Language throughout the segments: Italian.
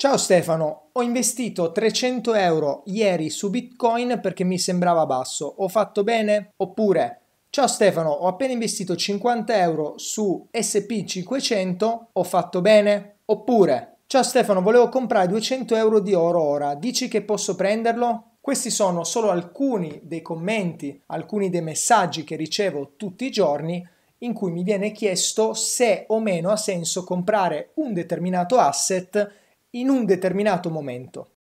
Ciao Stefano, ho investito 300 euro ieri su Bitcoin perché mi sembrava basso. Ho fatto bene? Oppure, ciao Stefano, ho appena investito 50 euro su SP500. Ho fatto bene? Oppure, ciao Stefano, volevo comprare 200 euro di oro ora. Dici che posso prenderlo? Questi sono solo alcuni dei commenti, alcuni dei messaggi che ricevo tutti i giorni in cui mi viene chiesto se o meno ha senso comprare un determinato asset in un determinato momento.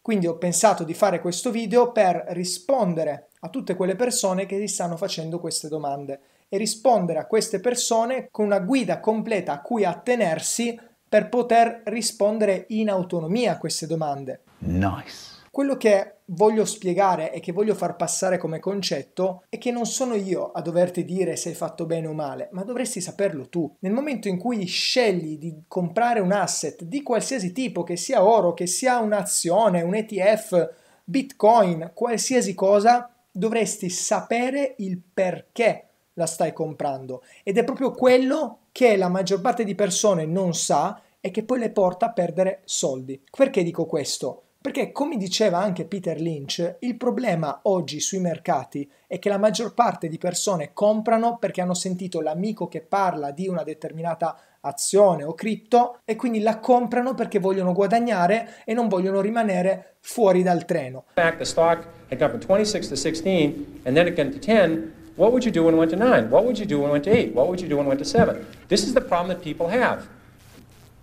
Quindi ho pensato di fare questo video per rispondere a tutte quelle persone che si stanno facendo queste domande e rispondere a queste persone con una guida completa a cui attenersi per poter rispondere in autonomia a queste domande. Nice. Quello che voglio spiegare e che voglio far passare come concetto è che non sono io a doverti dire se hai fatto bene o male, ma dovresti saperlo tu. Nel momento in cui scegli di comprare un asset di qualsiasi tipo, che sia oro, che sia un'azione, un ETF, bitcoin, qualsiasi cosa, dovresti sapere il perché la stai comprando. Ed è proprio quello che la maggior parte di persone non sa e che poi le porta a perdere soldi. Perché dico questo? Perché, come diceva anche Peter Lynch, il problema oggi sui mercati è che la maggior parte di persone comprano perché hanno sentito l'amico che parla di una determinata azione o cripto e quindi la comprano perché vogliono guadagnare e non vogliono rimanere fuori dal treno. Back the stock had gone from 26 to 16 and then it again to 10. What would you do when it went to 9? What would you do when it went to 8? What would you do when it went to 7? This is the problem that people have.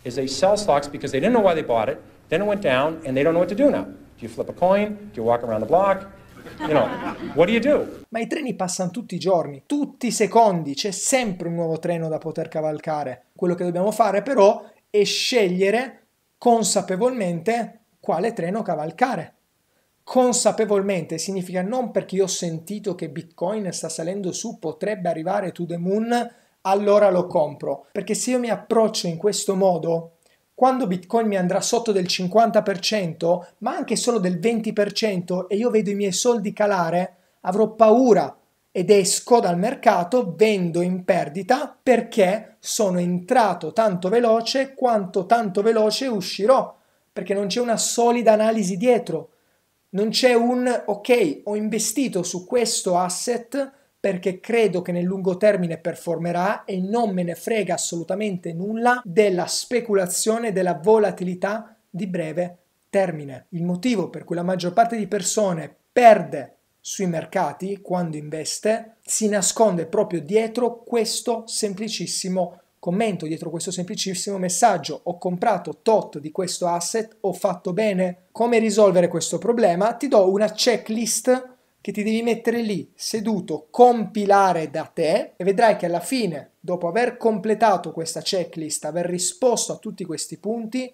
Is they sell stocks because they didn't know why they bought it. Then it went down, and they don't know what to do now. Do you flip a coin? Do you walk around the block? You know, what do you do? Ma i treni passano tutti i giorni, tutti i secondi, c'è sempre un nuovo treno da poter cavalcare. Quello che dobbiamo fare però è scegliere consapevolmente quale treno cavalcare. Consapevolmente significa non perché io ho sentito che Bitcoin sta salendo su, potrebbe arrivare to the moon, allora lo compro. Perché se io mi approccio in questo modo, quando Bitcoin mi andrà sotto del 50%, ma anche solo del 20% e io vedo i miei soldi calare, avrò paura ed esco dal mercato, vendo in perdita perché sono entrato tanto veloce quanto tanto veloce uscirò, perché non c'è una solida analisi dietro. Non c'è un ok, ho investito su questo asset perché credo che nel lungo termine performerà e non me ne frega assolutamente nulla della speculazione della volatilità di breve termine. Il motivo per cui la maggior parte di persone perde sui mercati quando investe si nasconde proprio dietro questo semplicissimo commento, dietro questo semplicissimo messaggio. Ho comprato tot di questo asset, ho fatto bene. Come risolvere questo problema? Ti do una checklist che ti devi mettere lì seduto, compilare da te e vedrai che alla fine, dopo aver completato questa checklist, aver risposto a tutti questi punti,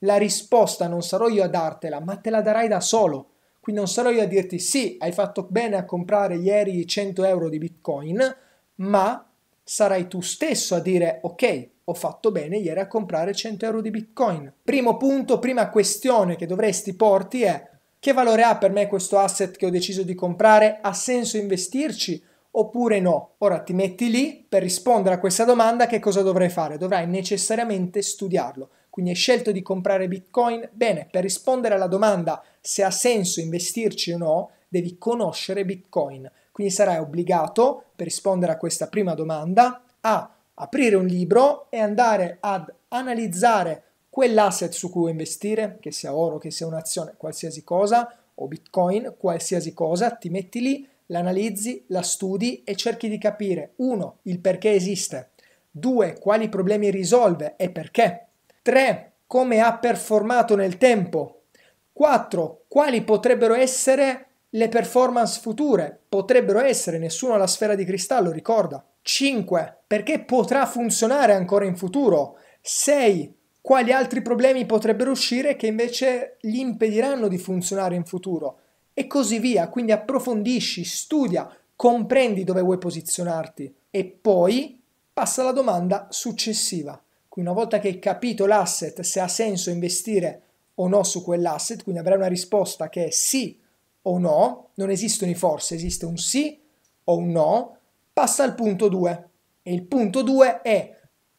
la risposta non sarò io a dartela, ma te la darai da solo. Quindi non sarò io a dirti sì, hai fatto bene a comprare ieri 100 euro di Bitcoin, ma sarai tu stesso a dire ok, ho fatto bene ieri a comprare 100 euro di Bitcoin. Primo punto, prima questione che dovresti porti è che valore ha per me questo asset che ho deciso di comprare? Ha senso investirci oppure no? Ora ti metti lì per rispondere a questa domanda che cosa dovrei fare? Dovrai necessariamente studiarlo. Quindi hai scelto di comprare Bitcoin? Bene, per rispondere alla domanda se ha senso investirci o no, devi conoscere Bitcoin. Quindi sarai obbligato, per rispondere a questa prima domanda, a aprire un libro e andare ad analizzare quell'asset su cui investire, che sia oro, che sia un'azione, qualsiasi cosa, o bitcoin, qualsiasi cosa, ti metti lì, l'analizzi, la studi e cerchi di capire 1. il perché esiste, 2. quali problemi risolve e perché, 3. come ha performato nel tempo, 4. quali potrebbero essere le performance future, potrebbero essere, nessuno ha la sfera di cristallo, ricorda, 5. perché potrà funzionare ancora in futuro, 6 quali altri problemi potrebbero uscire che invece gli impediranno di funzionare in futuro e così via. Quindi approfondisci, studia, comprendi dove vuoi posizionarti e poi passa alla domanda successiva. Quindi una volta che hai capito l'asset, se ha senso investire o no su quell'asset, quindi avrai una risposta che è sì o no, non esistono i forse, esiste un sì o un no, passa al punto 2. E il punto 2 è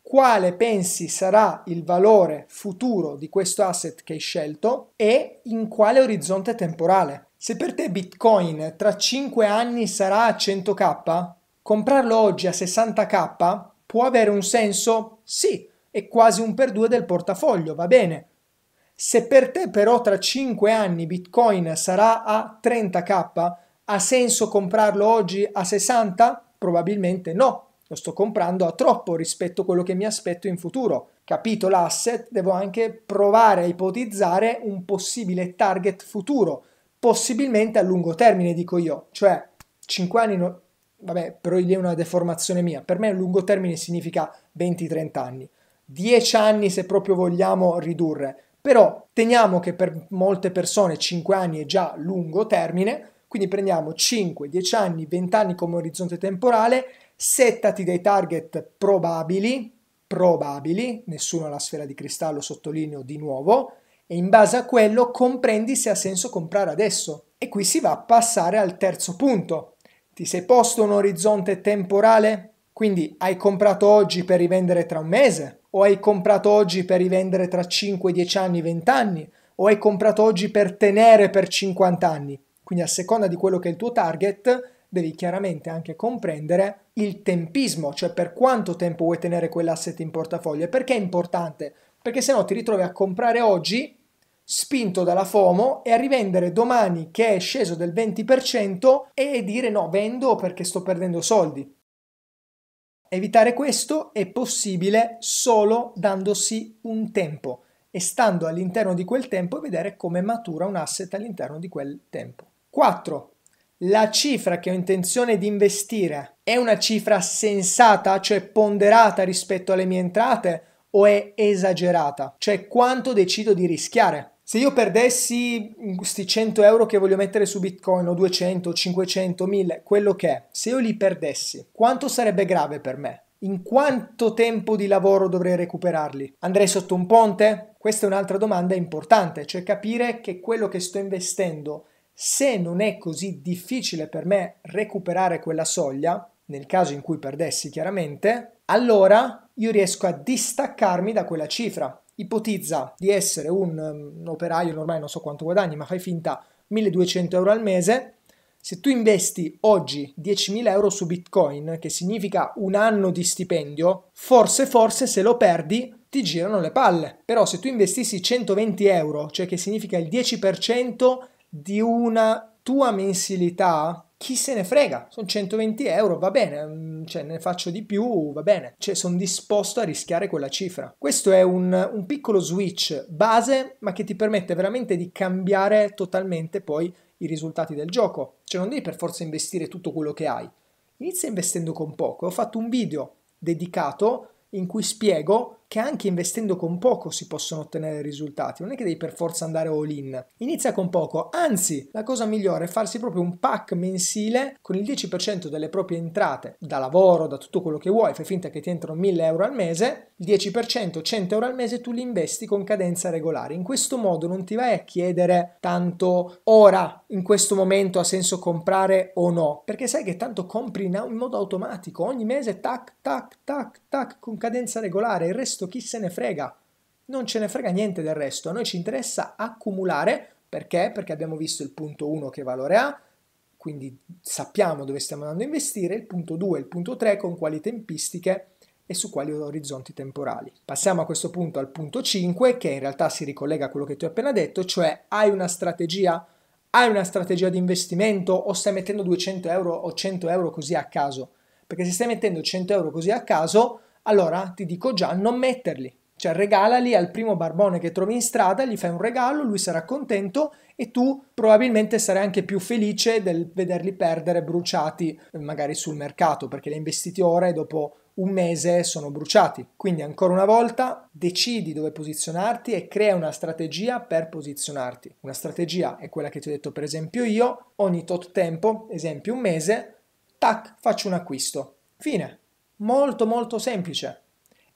quale pensi sarà il valore futuro di questo asset che hai scelto e in quale orizzonte temporale. Se per te Bitcoin tra 5 anni sarà a 100k, comprarlo oggi a 60k può avere un senso? Sì, è quasi un per due del portafoglio, va bene. Se per te però tra 5 anni Bitcoin sarà a 30k, ha senso comprarlo oggi a 60? Probabilmente no, lo sto comprando a troppo rispetto a quello che mi aspetto in futuro. Capito l'asset, devo anche provare a ipotizzare un possibile target futuro, possibilmente a lungo termine, dico io, cioè 5 anni, no... vabbè, però lì è una deformazione mia, per me a lungo termine significa 20-30 anni, 10 anni se proprio vogliamo ridurre, però teniamo che per molte persone 5 anni è già lungo termine, quindi prendiamo 5, 10 anni, 20 anni come orizzonte temporale settati dei target probabili, probabili, nessuno ha la sfera di cristallo, sottolineo di nuovo, e in base a quello comprendi se ha senso comprare adesso. E qui si va a passare al terzo punto. Ti sei posto un orizzonte temporale? Quindi hai comprato oggi per rivendere tra un mese? O hai comprato oggi per rivendere tra 5, 10 anni, 20 anni? O hai comprato oggi per tenere per 50 anni? Quindi a seconda di quello che è il tuo target, devi chiaramente anche comprendere il tempismo, cioè per quanto tempo vuoi tenere quell'asset in portafoglio. E perché è importante? Perché se no ti ritrovi a comprare oggi spinto dalla FOMO e a rivendere domani che è sceso del 20% e dire no, vendo perché sto perdendo soldi. Evitare questo è possibile solo dandosi un tempo e stando all'interno di quel tempo e vedere come matura un asset all'interno di quel tempo. 4 la cifra che ho intenzione di investire è una cifra sensata, cioè ponderata rispetto alle mie entrate, o è esagerata, cioè quanto decido di rischiare. Se io perdessi mm, questi 100 euro che voglio mettere su Bitcoin o 200, 500, 1000, quello che è, se io li perdessi, quanto sarebbe grave per me? In quanto tempo di lavoro dovrei recuperarli? Andrei sotto un ponte? Questa è un'altra domanda importante, cioè capire che quello che sto investendo se non è così difficile per me recuperare quella soglia, nel caso in cui perdessi chiaramente, allora io riesco a distaccarmi da quella cifra. Ipotizza di essere un, un mm, operaio, ormai non so quanto guadagni, ma fai finta 1200 euro al mese. Se tu investi oggi 10.000 euro su Bitcoin, che significa un anno di stipendio, forse, forse se lo perdi ti girano le palle. Però se tu investissi 120 euro, cioè che significa il 10%, di una tua mensilità chi se ne frega, sono 120 euro, va bene, mm, cioè, ne faccio di più, va bene, cioè, sono disposto a rischiare quella cifra. Questo è un, un, piccolo switch base, ma che ti permette veramente di cambiare totalmente poi i risultati del gioco, cioè non devi per forza investire tutto quello che hai, inizia investendo con poco. Ho fatto un video dedicato in cui spiego che anche investendo con poco si possono ottenere risultati, non è che devi per forza andare all in. Inizia con poco, anzi la cosa migliore è farsi proprio un pack mensile con il 10% delle proprie entrate da lavoro, da tutto quello che vuoi, fai finta che ti entrano 1000 euro al mese, il 10%, 100 euro al mese tu li investi con cadenza regolare. In questo modo non ti vai a chiedere tanto ora, in questo momento ha senso comprare o no, perché sai che tanto compri in modo automatico, ogni mese tac tac tac tac con cadenza regolare, il resto resto chi se ne frega? Non ce ne frega niente del resto, a noi ci interessa accumulare, perché? Perché abbiamo visto il punto 1 che valore ha, quindi sappiamo dove stiamo andando a investire, il punto 2 e il punto 3 con quali tempistiche e su quali orizzonti temporali. Passiamo a questo punto al punto 5 che in realtà si ricollega a quello che ti ho appena detto, cioè hai una strategia? Hai una strategia di investimento o stai mettendo 200 euro o 100 euro così a caso? Perché se stai mettendo 100 euro così a caso allora ti dico già non metterli. Cioè regalali al primo barbone che trovi in strada, gli fai un regalo, lui sarà contento e tu probabilmente sarai anche più felice del vederli perdere bruciati eh, magari sul mercato perché li hai investiti ora e dopo un mese sono bruciati. Quindi ancora una volta decidi dove posizionarti e crea una strategia per posizionarti. Una strategia è quella che ti ho detto per esempio io, ogni tot tempo, esempio un mese, tac, faccio un acquisto. Fine. Molto molto semplice.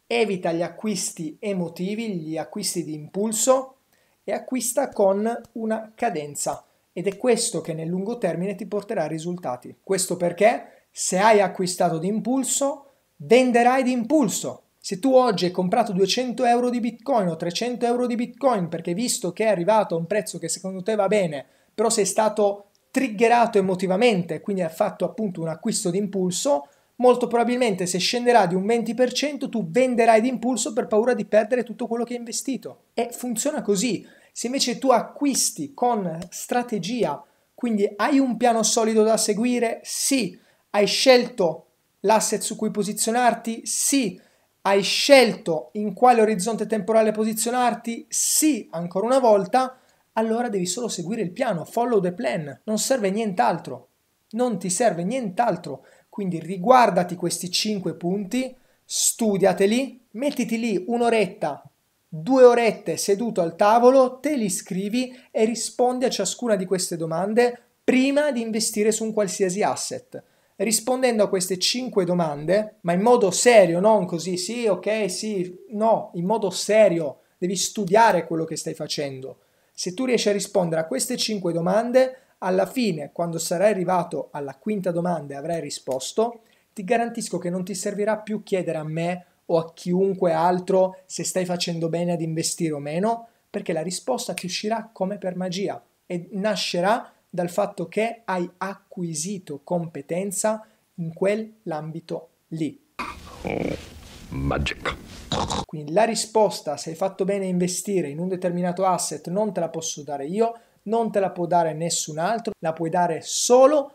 Evita gli acquisti emotivi, gli acquisti di impulso e acquista con una cadenza ed è questo che nel lungo termine ti porterà risultati. Questo perché se hai acquistato di impulso, venderai di impulso. Se tu oggi hai comprato 200 euro di bitcoin o 300 euro di bitcoin perché visto che è arrivato a un prezzo che secondo te va bene, però sei stato triggerato emotivamente, quindi hai fatto appunto un acquisto di impulso, molto probabilmente se scenderà di un 20% tu venderai d'impulso per paura di perdere tutto quello che hai investito. E funziona così. Se invece tu acquisti con strategia, quindi hai un piano solido da seguire, sì, hai scelto l'asset su cui posizionarti, sì, hai scelto in quale orizzonte temporale posizionarti, sì, ancora una volta, allora devi solo seguire il piano, follow the plan, non serve nient'altro, non ti serve nient'altro quindi riguardati questi 5 punti, studiateli, mettiti lì un'oretta, due orette seduto al tavolo, te li scrivi e rispondi a ciascuna di queste domande prima di investire su un qualsiasi asset. Rispondendo a queste 5 domande, ma in modo serio, non così, sì, ok, sì, no, in modo serio, devi studiare quello che stai facendo. Se tu riesci a rispondere a queste 5 domande, alla fine, quando sarai arrivato alla quinta domanda e avrai risposto, ti garantisco che non ti servirà più chiedere a me o a chiunque altro se stai facendo bene ad investire o meno, perché la risposta ti uscirà come per magia e nascerà dal fatto che hai acquisito competenza in quell'ambito lì. Mm, magic. Quindi la risposta se hai fatto bene a investire in un determinato asset non te la posso dare io, non te la può dare nessun altro, la puoi dare solo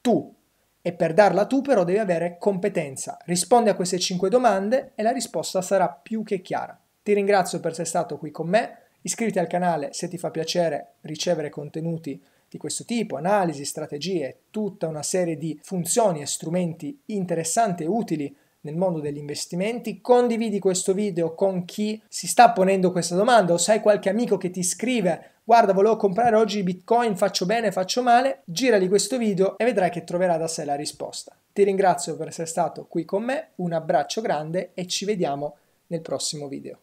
tu. E per darla tu però devi avere competenza. Rispondi a queste 5 domande e la risposta sarà più che chiara. Ti ringrazio per essere stato qui con me, iscriviti al canale se ti fa piacere ricevere contenuti di questo tipo, analisi, strategie, tutta una serie di funzioni e strumenti interessanti e utili nel mondo degli investimenti, condividi questo video con chi si sta ponendo questa domanda o sai qualche amico che ti scrive guarda volevo comprare oggi bitcoin, faccio bene, faccio male, girali questo video e vedrai che troverà da sé la risposta. Ti ringrazio per essere stato qui con me, un abbraccio grande e ci vediamo nel prossimo video.